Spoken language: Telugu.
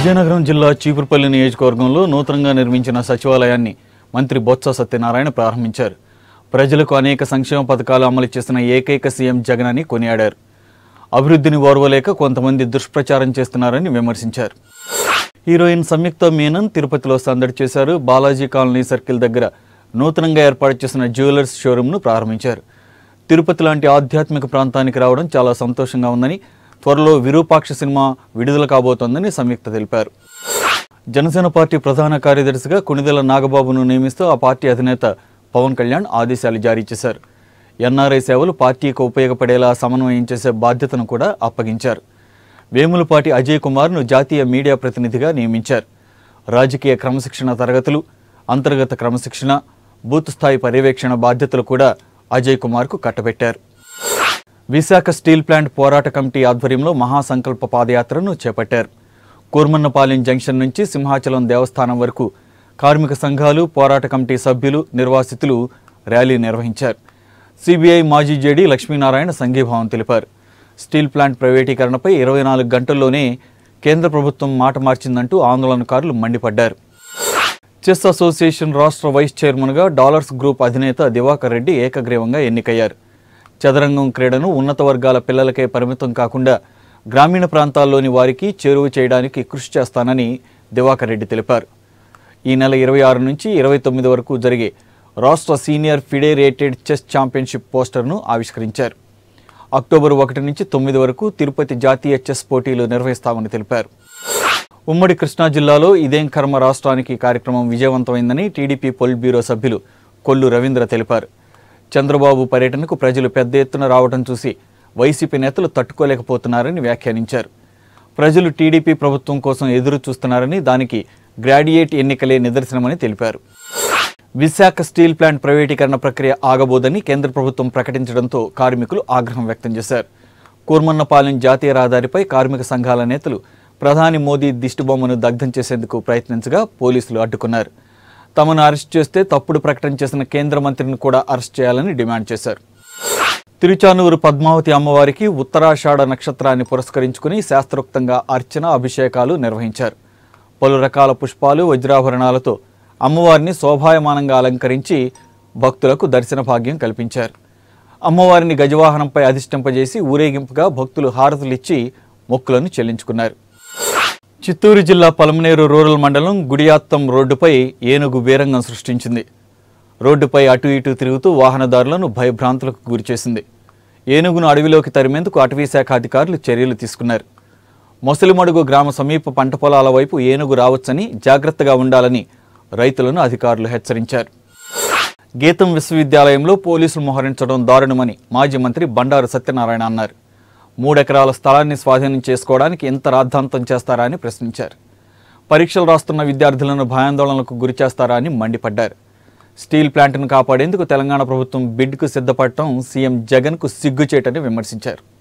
విజయనగరం జిల్లా చీపురుపల్లి నియోజకవర్గంలో నూతనంగా నిర్మించిన సచివాలయాన్ని మంత్రి బొత్స సత్యనారాయణ ప్రారంభించారు ప్రజలకు అనేక సంక్షేమ పథకాలు అమలు చేసిన ఏకైక సీఎం జగన్ అని కొనియాడారు అభివృద్ధిని ఓర్వలేక కొంతమంది దుష్ప్రచారం చేస్తున్నారని విమర్శించారు హీరోయిన్ సంయుక్త మీనన్ తిరుపతిలో సందడి చేశారు బాలాజీ కాలనీ సర్కిల్ దగ్గర నూతనంగా ఏర్పాటు చేసిన జ్యువెలర్స్ షోరూంను ప్రారంభించారు తిరుపతి లాంటి ఆధ్యాత్మిక ప్రాంతానికి రావడం చాలా సంతోషంగా ఉందని త్వరలో విరూపాక్ష సినిమా విడుదల కాబోతోందని సంయుక్త తెలిపారు జనసేన పార్టీ ప్రధాన కార్యదర్శిగా కొణిదెల నాగబాబును నియమిస్తూ ఆ పార్టీ అధినేత పవన్ కళ్యాణ్ ఆదేశాలు జారీ చేశారు ఎన్ఆర్ఐ సేవలు పార్టీకి ఉపయోగపడేలా సమన్వయం చేసే బాధ్యతను కూడా అప్పగించారు వేములపాటి అజయ్ కుమార్ను జాతీయ మీడియా ప్రతినిధిగా నియమించారు రాజకీయ క్రమశిక్షణ తరగతులు అంతర్గత క్రమశిక్షణ బూత్ స్థాయి పర్యవేక్షణ బాధ్యతలు కూడా అజయ్ కుమార్కు కట్టబెట్టారు విశాఖ స్టీల్ ప్లాంట్ పోరాట కమిటీ ఆధ్వర్యంలో మహాసంకల్ప పాదయాత్రను చేపట్టారు కూర్మన్నపాలెం జంక్షన్ నుంచి సింహాచలం దేవస్థానం వరకు కార్మిక సంఘాలు పోరాట కమిటీ సభ్యులు నిర్వాసితులు ర్యాలీ నిర్వహించారు సిబిఐ మాజీ జేడీ లక్ష్మీనారాయణ సంఘీభావం తెలిపారు స్టీల్ ప్లాంట్ ప్రైవేటీకరణపై ఇరవై నాలుగు గంటల్లోనే కేంద్ర ప్రభుత్వం మాట మార్చిందంటూ ఆందోళనకారులు మండిపడ్డారు చెస్ అసోసియేషన్ రాష్ట్ర వైస్ చైర్మన్గా డాలర్స్ గ్రూప్ అధినేత దివాకర్ రెడ్డి ఏకగ్రీవంగా ఎన్నికయ్యారు చదరంగం క్రీడను ఉన్నత వర్గాల పిల్లలకే పరిమితం కాకుండా గ్రామీణ ప్రాంతాల్లోని వారికి చేరువ చేయడానికి కృషి చేస్తానని దివాకర్ రెడ్డి తెలిపారు ఈ నెల ఇరవై ఆరు నుంచి ఇరవై తొమ్మిది వరకు జరిగే రాష్ట్ర సీనియర్ ఫిడేరేటెడ్ చెస్ ఛాంపియన్షిప్ పోస్టర్ను ఆవిష్కరించారు అక్టోబర్ ఒకటి నుంచి తొమ్మిది వరకు తిరుపతి జాతీయ చెస్ పోటీలు నిర్వహిస్తామని తెలిపారు ఉమ్మడి కృష్ణా జిల్లాలో ఇదేం కర్మ రాష్ట్రానికి కార్యక్రమం విజయవంతమైందని టీడీపీ పొలిట్ బ్యూరో సభ్యులు కొల్లు రవీంద్ర తెలిపారు చంద్రబాబు పర్యటనకు ప్రజలు పెద్ద ఎత్తున రావడం చూసి వైసీపీ నేతలు తట్టుకోలేకపోతున్నారని వ్యాఖ్యానించారు ప్రజలు టీడీపీ ప్రభుత్వం కోసం ఎదురు చూస్తున్నారని దానికి గ్రాడ్యుయేట్ ఎన్నికలే నిదర్శనమని తెలిపారు విశాఖ స్టీల్ ప్లాంట్ ప్రైవేటీకరణ ప్రక్రియ ఆగబోదని కేంద్ర ప్రభుత్వం ప్రకటించడంతో కార్మికులు ఆగ్రహం వ్యక్తం చేశారు కూర్మన్నపాలెం జాతీయ రహదారిపై కార్మిక సంఘాల నేతలు ప్రధాని మోదీ దిష్టిబొమ్మను దగ్ధం చేసేందుకు ప్రయత్నించగా పోలీసులు అడ్డుకున్నారు తమను అరెస్ట్ చేస్తే తప్పుడు ప్రకటన చేసిన కేంద్ర మంత్రిని కూడా అరెస్ట్ చేయాలని డిమాండ్ చేశారు తిరుచానూరు పద్మావతి అమ్మవారికి ఉత్తరాషాఢ నక్షత్రాన్ని పురస్కరించుకుని శాస్త్రోక్తంగా అర్చన అభిషేకాలు నిర్వహించారు పలు రకాల పుష్పాలు వజ్రాభరణాలతో అమ్మవారిని శోభాయమానంగా అలంకరించి భక్తులకు దర్శన భాగ్యం కల్పించారు అమ్మవారిని గజవాహనంపై అధిష్టింపజేసి ఊరేగింపుగా భక్తులు హారతులిచ్చి మొక్కులను చెల్లించుకున్నారు చిత్తూరు జిల్లా పలమనేరు రూరల్ మండలం గుడియాత్తం రోడ్డుపై ఏనుగు వీరంగం సృష్టించింది రోడ్డుపై అటు ఇటు తిరుగుతూ వాహనదారులను భయభ్రాంతులకు గురిచేసింది ఏనుగును అడవిలోకి తరిమేందుకు అటవీ శాఖ అధికారులు చర్యలు తీసుకున్నారు మొసలిమడుగు గ్రామ సమీప పంట పొలాల వైపు ఏనుగు రావచ్చని జాగ్రత్తగా ఉండాలని రైతులను అధికారులు హెచ్చరించారు గీతం విశ్వవిద్యాలయంలో పోలీసులు మోహరించడం దారుణమని మాజీ మంత్రి బండారు సత్యనారాయణ అన్నారు మూడెకరాల స్థలాన్ని స్వాధీనం చేసుకోవడానికి ఎంత రాద్ధాంతం చేస్తారా అని ప్రశ్నించారు పరీక్షలు రాస్తున్న విద్యార్థులను భయాందోళనలకు గురి చేస్తారా అని మండిపడ్డారు స్టీల్ ప్లాంట్ను కాపాడేందుకు తెలంగాణ ప్రభుత్వం బిడ్కు సిద్ధపడటం సీఎం జగన్కు సిగ్గుచేటని విమర్శించారు